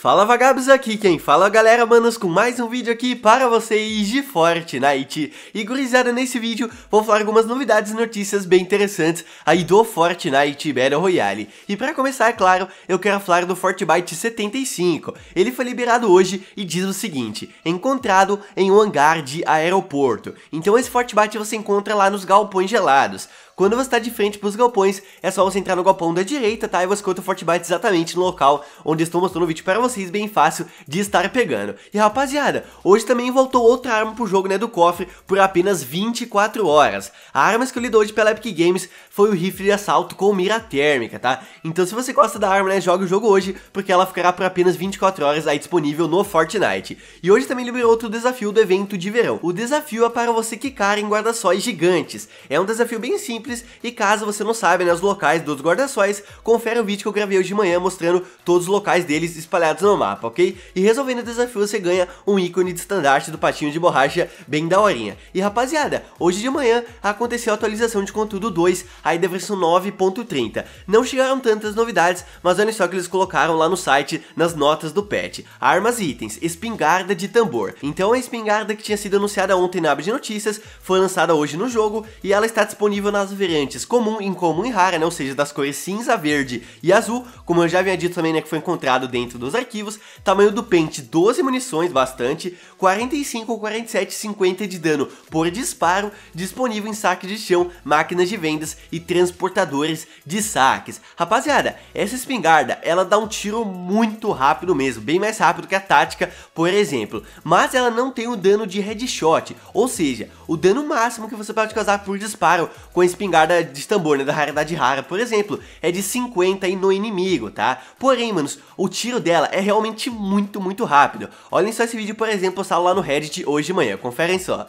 Fala vagabos aqui quem fala é galera manos com mais um vídeo aqui para vocês de Fortnite E gurizada nesse vídeo vou falar algumas novidades e notícias bem interessantes aí do Fortnite Battle Royale E para começar é claro eu quero falar do Fortnite 75 Ele foi liberado hoje e diz o seguinte Encontrado em um hangar de aeroporto Então esse Fortnite você encontra lá nos galpões gelados quando você está de frente para os galpões, é só você entrar no galpão da direita, tá? E você encontra o Fortnite exatamente no local onde estou mostrando o vídeo para vocês vocês bem fácil de estar pegando. E rapaziada, hoje também voltou outra arma pro jogo, né, do cofre, por apenas 24 horas. A arma escolhida hoje pela Epic Games foi o rifle de assalto com mira térmica, tá? Então se você gosta da arma, né, joga o jogo hoje, porque ela ficará por apenas 24 horas aí disponível no Fortnite. E hoje também liberou outro desafio do evento de verão. O desafio é para você quicar em guarda-sóis gigantes. É um desafio bem simples e caso você não saiba, né, os locais dos guarda-sóis, confere o vídeo que eu gravei hoje de manhã mostrando todos os locais deles espalhados no mapa, ok? E resolvendo o desafio você ganha um ícone de estandarte do patinho de borracha bem daorinha. E rapaziada, hoje de manhã aconteceu a atualização de conteúdo 2, aí da versão 9.30. Não chegaram tantas novidades, mas olha só que eles colocaram lá no site, nas notas do patch. Armas e itens, espingarda de tambor. Então a espingarda que tinha sido anunciada ontem na aba de notícias, foi lançada hoje no jogo e ela está disponível nas variantes comum, incomum e rara, né? ou seja, das cores cinza, verde e azul, como eu já havia dito também, né, que foi encontrado dentro dos arquivos arquivos, tamanho do pente 12 munições, bastante, 45 ou 47, 50 de dano por disparo, disponível em saque de chão, máquinas de vendas e transportadores de saques. Rapaziada, essa espingarda, ela dá um tiro muito rápido mesmo, bem mais rápido que a tática, por exemplo, mas ela não tem o dano de headshot, ou seja, o dano máximo que você pode causar por disparo com a espingarda de tambor, né, da raridade rara, por exemplo, é de 50 no inimigo, tá? Porém, manos, o tiro dela é é realmente muito, muito rápido. Olhem só esse vídeo, por exemplo, postado lá no Reddit hoje de manhã, conferem só.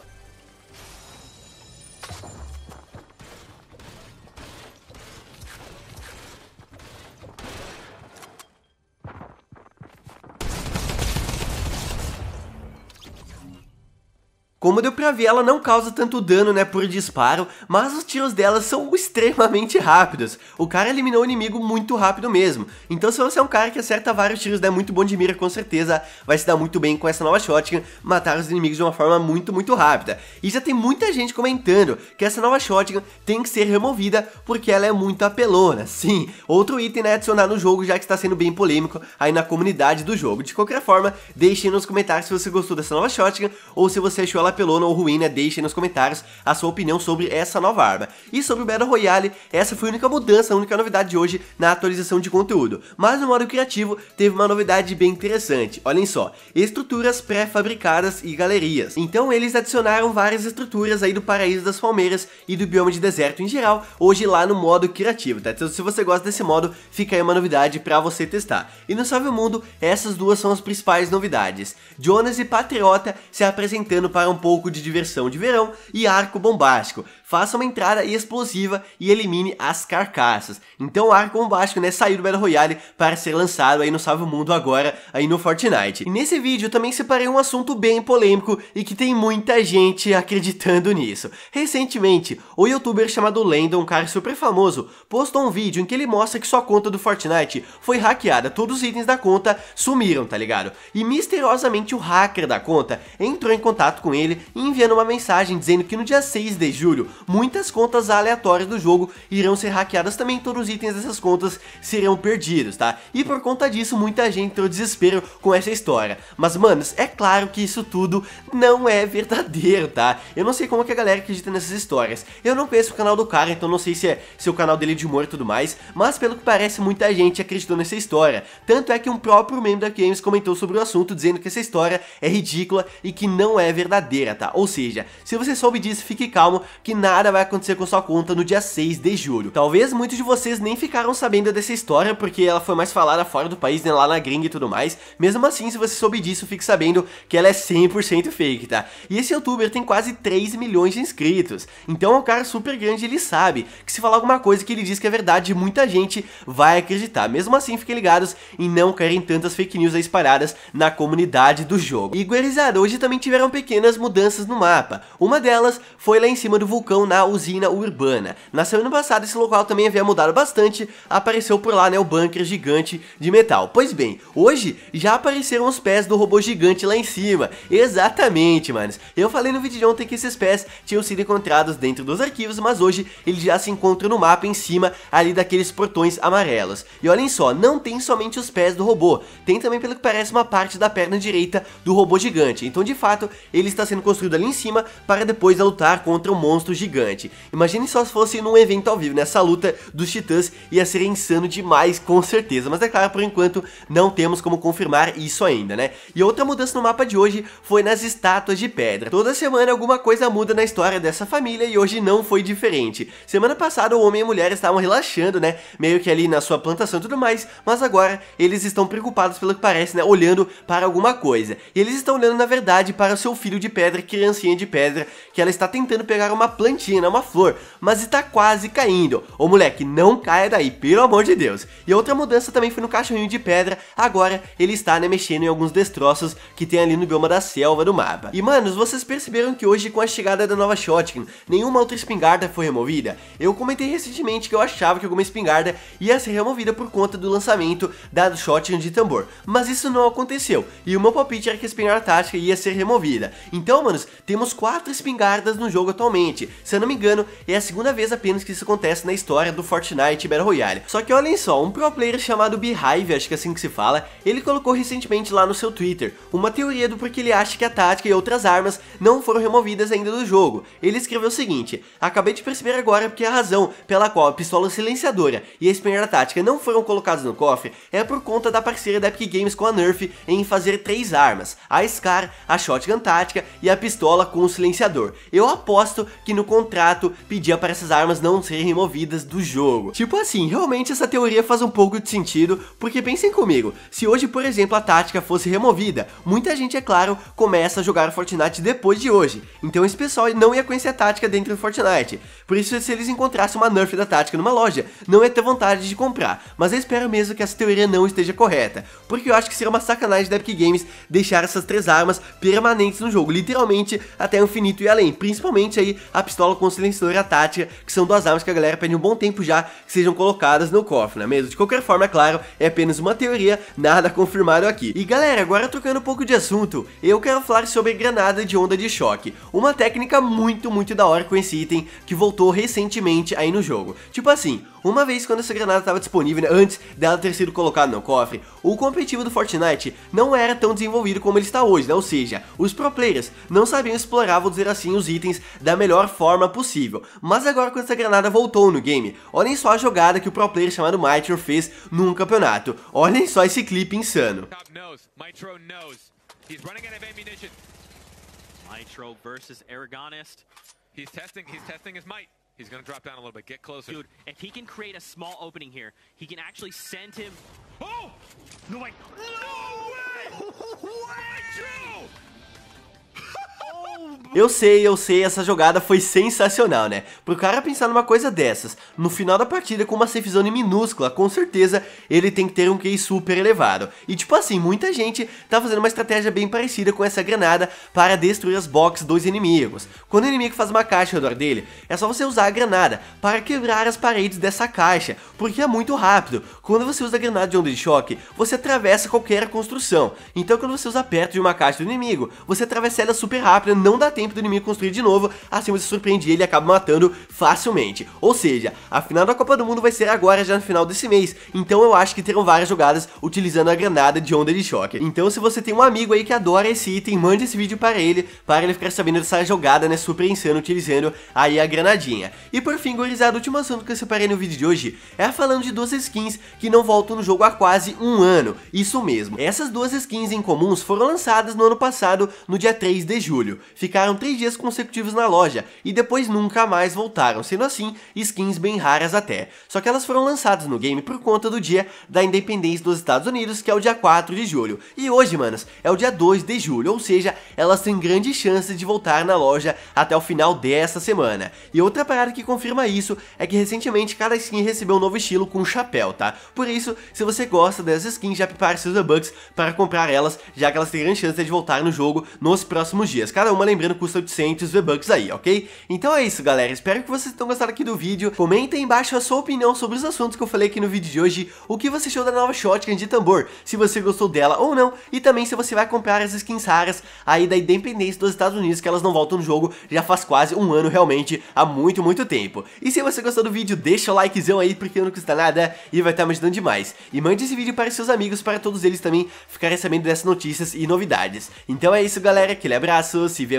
Como deu pra ver, ela não causa tanto dano, né, por disparo, mas os tiros dela são extremamente rápidos. O cara eliminou o inimigo muito rápido mesmo. Então se você é um cara que acerta vários tiros, né, muito bom de mira, com certeza vai se dar muito bem com essa nova shotgun, matar os inimigos de uma forma muito, muito rápida. E já tem muita gente comentando que essa nova shotgun tem que ser removida porque ela é muito apelona. Sim, outro item, né, adicionar no jogo, já que está sendo bem polêmico aí na comunidade do jogo. De qualquer forma, deixem nos comentários se você gostou dessa nova shotgun ou se você achou ela ela pelona ou ruim, né? Deixe aí nos comentários a sua opinião sobre essa nova arma. E sobre o Battle Royale, essa foi a única mudança, a única novidade de hoje na atualização de conteúdo. Mas no modo criativo, teve uma novidade bem interessante. Olhem só, estruturas pré-fabricadas e galerias. Então eles adicionaram várias estruturas aí do Paraíso das Palmeiras e do Bioma de Deserto em geral, hoje lá no modo criativo, tá? Então se você gosta desse modo, fica aí uma novidade pra você testar. E no Salve Mundo, essas duas são as principais novidades. Jonas e Patriota se apresentando para um pouco de diversão de verão e arco bombástico. Faça uma entrada explosiva e elimine as carcaças. Então o arco bombástico, né, saiu do Battle Royale para ser lançado aí no Salve o Mundo agora, aí no Fortnite. E nesse vídeo eu também separei um assunto bem polêmico e que tem muita gente acreditando nisso. Recentemente, o youtuber chamado Landon, um cara super famoso, postou um vídeo em que ele mostra que sua conta do Fortnite foi hackeada, todos os itens da conta sumiram, tá ligado? E misteriosamente o hacker da conta entrou em contato com ele ele enviando uma mensagem dizendo que no dia 6 de julho, muitas contas aleatórias do jogo irão ser hackeadas também, todos os itens dessas contas serão perdidos, tá? E por conta disso, muita gente entrou desespero com essa história. Mas, manos, é claro que isso tudo não é verdadeiro, tá? Eu não sei como que a galera acredita nessas histórias. Eu não conheço o canal do cara, então não sei se é se é o canal dele de humor e tudo mais, mas pelo que parece, muita gente acreditou nessa história. Tanto é que um próprio membro da Games comentou sobre o assunto, dizendo que essa história é ridícula e que não é verdadeira brincadeira, tá? Ou seja, se você soube disso, fique calmo que nada vai acontecer com sua conta no dia 6 de julho. Talvez muitos de vocês nem ficaram sabendo dessa história porque ela foi mais falada fora do país, né, lá na gringa e tudo mais. Mesmo assim, se você soube disso, fique sabendo que ela é 100% fake, tá? E esse youtuber tem quase 3 milhões de inscritos. Então é um cara super grande, ele sabe que se falar alguma coisa que ele diz que é verdade, muita gente vai acreditar. Mesmo assim, fiquem ligados e não querem tantas fake news aí espalhadas na comunidade do jogo. E guerrizada, hoje também tiveram pequenas mudanças mudanças no mapa. Uma delas foi lá em cima do vulcão na usina urbana. Na semana passada esse local também havia mudado bastante, apareceu por lá né, o bunker gigante de metal. Pois bem, hoje já apareceram os pés do robô gigante lá em cima. Exatamente, manos. Eu falei no vídeo de ontem que esses pés tinham sido encontrados dentro dos arquivos, mas hoje eles já se encontram no mapa em cima ali daqueles portões amarelos. E olhem só, não tem somente os pés do robô, tem também pelo que parece uma parte da perna direita do robô gigante. Então de fato ele está sendo sendo construído ali em cima para depois lutar contra um monstro gigante. Imagine só se fosse num evento ao vivo, nessa né? Essa luta dos titãs ia ser insano demais com certeza, mas é claro, por enquanto não temos como confirmar isso ainda, né? E outra mudança no mapa de hoje foi nas estátuas de pedra. Toda semana alguma coisa muda na história dessa família e hoje não foi diferente. Semana passada o homem e a mulher estavam relaxando, né? Meio que ali na sua plantação e tudo mais, mas agora eles estão preocupados pelo que parece, né? Olhando para alguma coisa. E eles estão olhando, na verdade, para o seu filho de pedra pedra, criancinha de pedra, que ela está tentando pegar uma plantinha, né, uma flor, mas está quase caindo. Ô moleque, não caia daí, pelo amor de Deus. E outra mudança também foi no cachorrinho de pedra, agora ele está né, mexendo em alguns destroços que tem ali no bioma da selva do mapa. E manos, vocês perceberam que hoje com a chegada da nova Shotgun, nenhuma outra espingarda foi removida? Eu comentei recentemente que eu achava que alguma espingarda ia ser removida por conta do lançamento da Shotgun de tambor, mas isso não aconteceu, e o meu palpite era que a espingarda tática ia ser removida. Então então, manos, temos quatro espingardas no jogo atualmente. Se eu não me engano, é a segunda vez apenas que isso acontece na história do Fortnite Battle Royale. Só que olhem só, um pro player chamado Beehive, acho que é assim que se fala, ele colocou recentemente lá no seu Twitter uma teoria do porquê ele acha que a tática e outras armas não foram removidas ainda do jogo. Ele escreveu o seguinte, acabei de perceber agora porque a razão pela qual a pistola silenciadora e a espingarda tática não foram colocadas no cofre é por conta da parceria da Epic Games com a Nerf em fazer três armas, a SCAR, a Shotgun Tática e a pistola com o silenciador. Eu aposto que no contrato pedia para essas armas não serem removidas do jogo. Tipo assim, realmente essa teoria faz um pouco de sentido, porque pensem comigo, se hoje, por exemplo, a tática fosse removida, muita gente, é claro, começa a jogar Fortnite depois de hoje. Então esse pessoal não ia conhecer a tática dentro do Fortnite. Por isso, se eles encontrassem uma nerf da tática numa loja, não ia ter vontade de comprar. Mas eu espero mesmo que essa teoria não esteja correta, porque eu acho que seria uma sacanagem da Epic Games deixar essas três armas permanentes no jogo, literalmente literalmente até o infinito e além. Principalmente aí a pistola com a tática, que são duas armas que a galera pede um bom tempo já que sejam colocadas no cofre, não é mesmo? De qualquer forma, é claro, é apenas uma teoria, nada confirmado aqui. E galera, agora trocando um pouco de assunto, eu quero falar sobre granada de onda de choque. Uma técnica muito, muito da hora com esse item que voltou recentemente aí no jogo. Tipo assim, uma vez quando essa granada estava disponível, né, antes dela ter sido colocada no cofre, o competitivo do Fortnite não era tão desenvolvido como ele está hoje, né? Ou seja, os pro players não sabiam explorar, vou dizer assim, os itens da melhor forma possível. Mas agora com essa granada voltou no game, olhem só a jogada que o pro player chamado Mitro fez num campeonato. Olhem só esse clipe insano. Mitro versus Aragonist. He's testing, he's testing his might. He's gonna drop down a little bit. Get closer. Dude, if he can create a small opening here, he can actually send him. Oh! No way! No way! Mitro! Eu sei, eu sei, essa jogada foi sensacional, né? Pro cara pensar numa coisa dessas, no final da partida com uma safe zone minúscula, com certeza ele tem que ter um QI super elevado. E tipo assim, muita gente tá fazendo uma estratégia bem parecida com essa granada para destruir as boxes dos inimigos. Quando o inimigo faz uma caixa ao redor dele, é só você usar a granada para quebrar as paredes dessa caixa, porque é muito rápido. Quando você usa a granada de onda de choque, você atravessa qualquer construção. Então quando você usa perto de uma caixa do inimigo, você atravessa ela super rápido, não não dá tempo do inimigo construir de novo, assim você surpreende ele e acaba matando facilmente. Ou seja, a final da Copa do Mundo vai ser agora, já no final desse mês, então eu acho que terão várias jogadas utilizando a granada de onda de choque. Então se você tem um amigo aí que adora esse item, mande esse vídeo para ele, para ele ficar sabendo dessa jogada, né, super insano, utilizando aí a granadinha. E por fim, gorizada, o último assunto que eu separei no vídeo de hoje é falando de duas skins que não voltam no jogo há quase um ano, isso mesmo. Essas duas skins em comuns foram lançadas no ano passado, no dia 3 de julho ficaram três dias consecutivos na loja e depois nunca mais voltaram, sendo assim, skins bem raras até. Só que elas foram lançadas no game por conta do dia da independência dos Estados Unidos, que é o dia 4 de julho. E hoje, manos, é o dia 2 de julho, ou seja, elas têm grande chance de voltar na loja até o final dessa semana. E outra parada que confirma isso é que recentemente cada skin recebeu um novo estilo com um chapéu, tá? Por isso, se você gosta dessas skins, já prepare seus bucks para comprar elas, já que elas têm grande chance de voltar no jogo nos próximos dias. Cada uma lembrando, custa 800 V-Bucks aí, ok? Então é isso, galera. Espero que vocês tenham gostado aqui do vídeo. Comenta aí embaixo a sua opinião sobre os assuntos que eu falei aqui no vídeo de hoje. O que você achou da nova shotgun de tambor, se você gostou dela ou não. E também se você vai comprar as skins raras aí da independência dos Estados Unidos, que elas não voltam no jogo já faz quase um ano realmente, há muito, muito tempo. E se você gostou do vídeo, deixa o likezão aí, porque não custa nada e vai estar tá me ajudando demais. E mande esse vídeo para seus amigos, para todos eles também ficarem sabendo dessas notícias e novidades. Então é isso, galera. Aquele abraço, se vê